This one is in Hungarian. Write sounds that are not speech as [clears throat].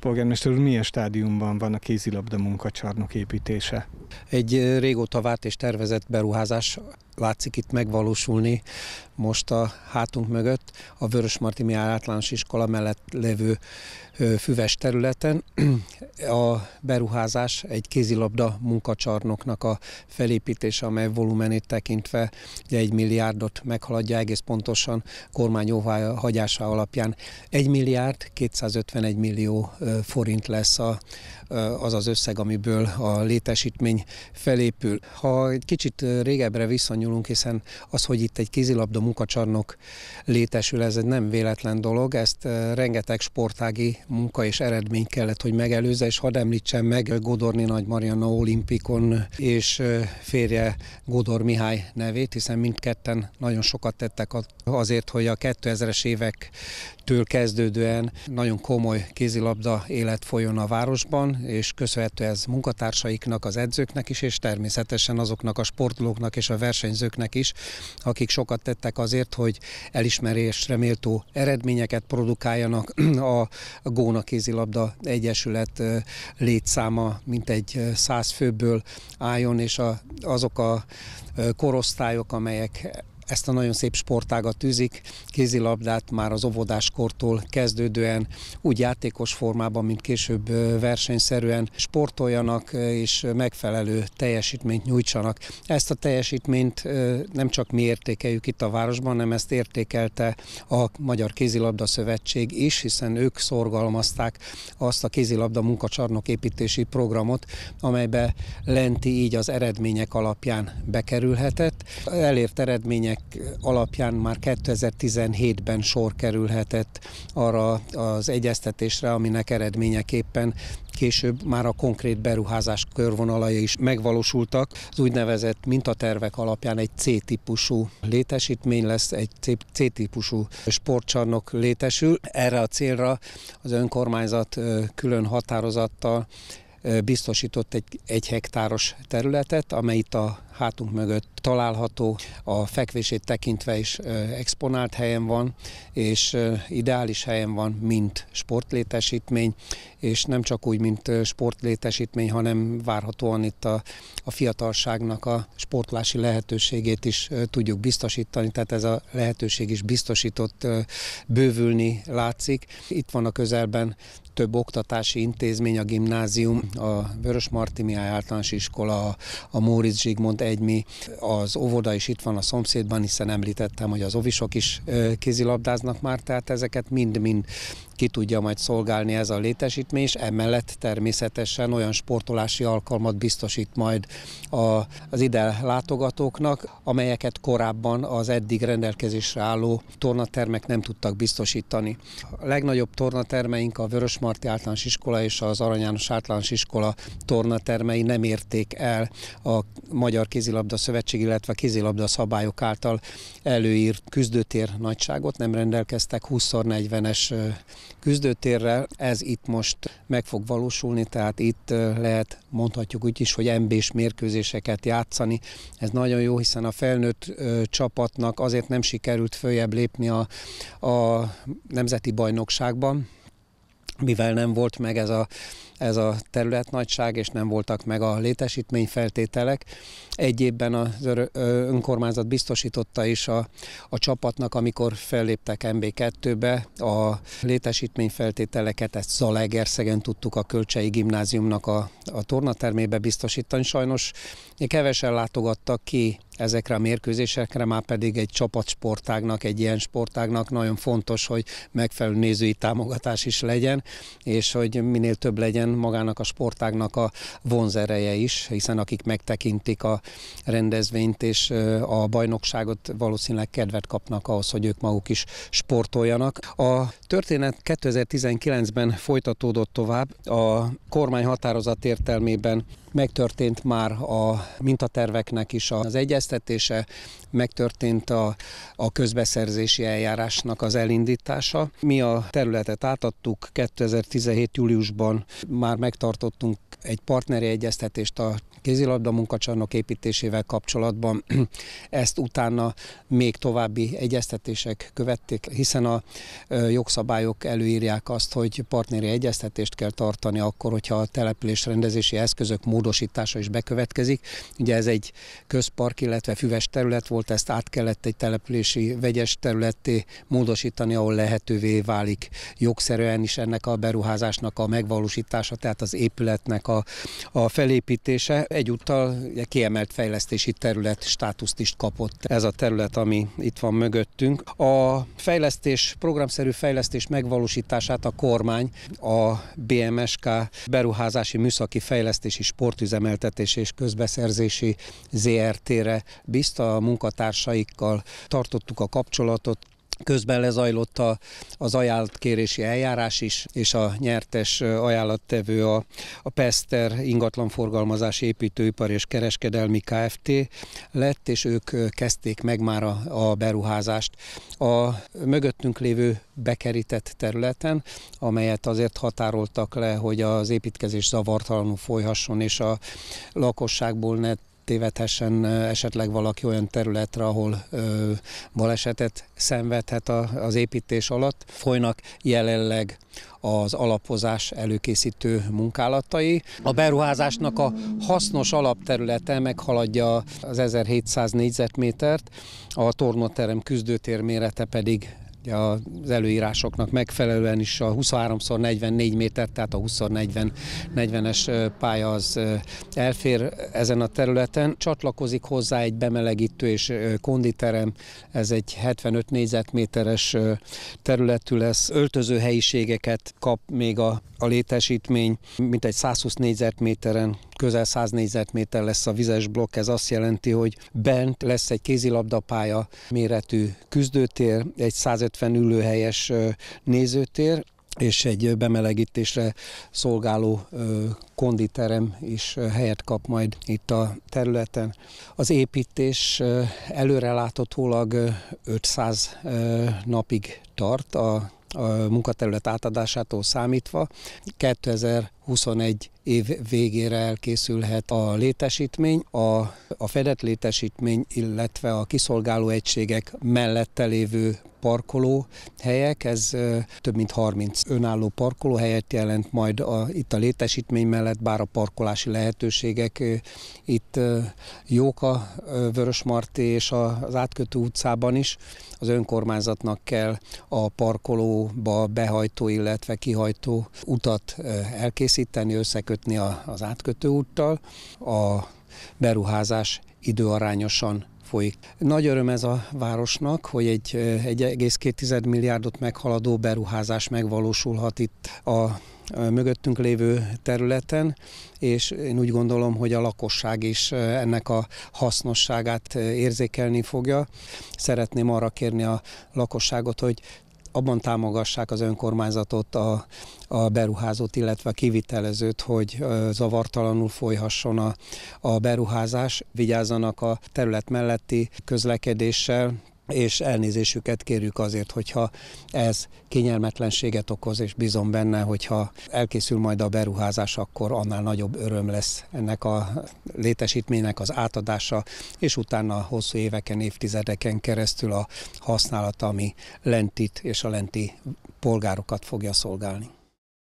Polgármester úr, milyen stádiumban van a kézilabda munkacsarnok építése? Egy régóta várt és tervezett beruházás látszik itt megvalósulni most a hátunk mögött, a Vörösmarty Mihály Általános Iskola mellett levő füves területen. [clears throat] A beruházás egy kézilabda munkacsarnoknak a felépítése, amely volumenét tekintve egy milliárdot meghaladja egész pontosan kormány hagyása alapján. 1 milliárd 251 millió forint lesz a, az az összeg, amiből a létesítmény felépül. Ha egy kicsit régebbre visszanyúlunk, hiszen az, hogy itt egy kézilabda munkacsarnok létesül, ez egy nem véletlen dolog, ezt rengeteg sportági munka és eredmény kellett, hogy megelőzze, és hadd említsem meg Godorni Nagy Mariana olimpikon és férje Godor Mihály nevét, hiszen mindketten nagyon sokat tettek azért, hogy a 2000-es évektől kezdődően nagyon komoly kézilabda élet folyjon a városban, és köszönhető ez munkatársaiknak, az edzőknek is, és természetesen azoknak a sportolóknak és a versenyzőknek is, akik sokat tettek azért, hogy elismerésre méltó eredményeket produkáljanak [clears throat] a Góna Kézilabda Egyesület létszáma, mint egy száz főből álljon, és a, azok a korosztályok, amelyek ezt a nagyon szép sportágat tűzik, kézilabdát már az óvodáskortól kezdődően úgy játékos formában, mint később versenyszerűen sportoljanak és megfelelő teljesítményt nyújtsanak. Ezt a teljesítményt nem csak mi értékeljük itt a városban, hanem ezt értékelte a Magyar Kézilabda Szövetség is, hiszen ők szorgalmazták azt a kézilabda munkacsarnok építési programot, amelybe Lenti így az eredmények alapján bekerülhetett. Elért eredmények ennek alapján már 2017-ben sor kerülhetett arra az egyeztetésre, aminek eredményeképpen később már a konkrét beruházás körvonalai is megvalósultak. Az úgynevezett mintatervek alapján egy C-típusú létesítmény lesz, egy C-típusú sportcsarnok létesül. Erre a célra az önkormányzat külön határozattal biztosított egy, egy hektáros területet, amely itt a hátunk mögött található, a fekvését tekintve is exponált helyen van, és ideális helyen van, mint sportlétesítmény, és nem csak úgy, mint sportlétesítmény, hanem várhatóan itt a, a fiatalságnak a sportlási lehetőségét is tudjuk biztosítani, tehát ez a lehetőség is biztosított bővülni látszik. Itt van a közelben több oktatási intézmény, a gimnázium, a Vörös Marti Mihály általános iskola, a Móricz Zsigmond egymi, a az óvoda is itt van a szomszédban, hiszen említettem, hogy az ovisok is kézilabdáznak már, tehát ezeket mind-mind ki tudja majd szolgálni ez a létesítmény, és emellett természetesen olyan sportolási alkalmat biztosít majd az ide látogatóknak, amelyeket korábban az eddig rendelkezésre álló tornatermek nem tudtak biztosítani. A legnagyobb tornatermeink a Vörösmarty Általános Iskola és az Arany János Általános Iskola tornatermei nem érték el a Magyar Kézilabda Szövetség, illetve a kézilabda szabályok által előírt küzdőtér nagyságot, nem rendelkeztek 20 40 es küzdőtérrel Ez itt most meg fog valósulni, tehát itt lehet, mondhatjuk úgy is, hogy MB-s mérkőzéseket játszani. Ez nagyon jó, hiszen a felnőtt csapatnak azért nem sikerült följebb lépni a, a nemzeti bajnokságban, mivel nem volt meg ez a ez a területnagyság, és nem voltak meg a létesítmény Egy évben az önkormányzat biztosította is a, a csapatnak, amikor felléptek MB2-be a feltételeket, ezt Zalaegerszegen tudtuk a Kölcsei Gimnáziumnak a, a tornatermébe biztosítani. Sajnos kevesen látogattak ki ezekre a mérkőzésekre, már pedig egy csapatsportágnak, egy ilyen sportágnak nagyon fontos, hogy megfelelő nézői támogatás is legyen, és hogy minél több legyen magának a sportágnak a vonzereje is, hiszen akik megtekintik a rendezvényt és a bajnokságot valószínűleg kedvet kapnak ahhoz, hogy ők maguk is sportoljanak. A történet 2019-ben folytatódott tovább. A kormány határozat értelmében Megtörtént már a mintaterveknek is az egyeztetése, megtörtént a, a közbeszerzési eljárásnak az elindítása. Mi a területet átadtuk, 2017. júliusban már megtartottunk egy partneri egyeztetést a kézilabda munkacsarnok építésével kapcsolatban. [clears throat] Ezt utána még további egyeztetések követték, hiszen a jogszabályok előírják azt, hogy partneri egyeztetést kell tartani akkor, hogyha a település rendezési eszközök módon módosítása is bekövetkezik. Ugye ez egy közpark, illetve füves terület volt, ezt át kellett egy települési vegyes területté módosítani, ahol lehetővé válik jogszerűen is ennek a beruházásnak a megvalósítása, tehát az épületnek a, a felépítése. Egyúttal kiemelt fejlesztési terület státuszt is kapott ez a terület, ami itt van mögöttünk. A fejlesztés, programszerű fejlesztés megvalósítását a kormány a BMSK beruházási műszaki fejlesztési sport Sportüzemeltetés és Közbeszerzési ZRT-re bízta a munkatársaikkal, tartottuk a kapcsolatot, Közben lezajlott a, az ajánlatkérési eljárás is, és a nyertes ajánlattevő a, a Pester ingatlanforgalmazás építőipar és kereskedelmi Kft. lett, és ők kezdték meg már a, a beruházást. A mögöttünk lévő bekerített területen, amelyet azért határoltak le, hogy az építkezés zavartalanul folyhasson, és a lakosságból ne eltévedhessen esetleg valaki olyan területre, ahol balesetet szenvedhet az építés alatt. Folynak jelenleg az alapozás előkészítő munkálatai. A beruházásnak a hasznos alapterülete meghaladja az 1700 négyzetmétert, a tornaterem küzdőtér mérete pedig az előírásoknak megfelelően is a 23x44 méter, tehát a 20x40-es pálya az elfér ezen a területen. Csatlakozik hozzá egy bemelegítő és konditerem, ez egy 75 négyzetméteres területű lesz. Öltöző helyiségeket kap még a a létesítmény, mint egy 120 négyzetméteren, közel 100 négyzetméter lesz a vizes blokk, ez azt jelenti, hogy bent lesz egy kézilabdapálya méretű küzdőtér, egy 150 ülőhelyes nézőtér, és egy bemelegítésre szolgáló konditerem is helyet kap majd itt a területen. Az építés előreláthatólag 500 napig tart a munkaterület átadásától számítva 2021 év végére elkészülhet a létesítmény, a, a fedett létesítmény, illetve a kiszolgáló egységek mellette lévő parkoló helyek, ez több mint 30 önálló parkoló helyet jelent majd a, itt a létesítmény mellett, bár a parkolási lehetőségek itt jók a Vörösmarty és az átkötő utcában is. Az önkormányzatnak kell a parkolóba behajtó, illetve kihajtó utat elkészíteni, összekötni összekötni a, az átkötő úttal. A beruházás időarányosan folyik. Nagy öröm ez a városnak, hogy egy 1,2 milliárdot meghaladó beruházás megvalósulhat itt a mögöttünk lévő területen, és én úgy gondolom, hogy a lakosság is ennek a hasznosságát érzékelni fogja. Szeretném arra kérni a lakosságot, hogy abban támogassák az önkormányzatot a, a beruházót, illetve a kivitelezőt, hogy zavartalanul folyhasson a, a beruházás, vigyázzanak a terület melletti közlekedéssel, és elnézésüket kérjük azért, hogyha ez kényelmetlenséget okoz, és bízom benne, hogyha elkészül majd a beruházás, akkor annál nagyobb öröm lesz ennek a létesítménynek az átadása, és utána hosszú éveken, évtizedeken keresztül a használata, ami lentit és a lenti polgárokat fogja szolgálni.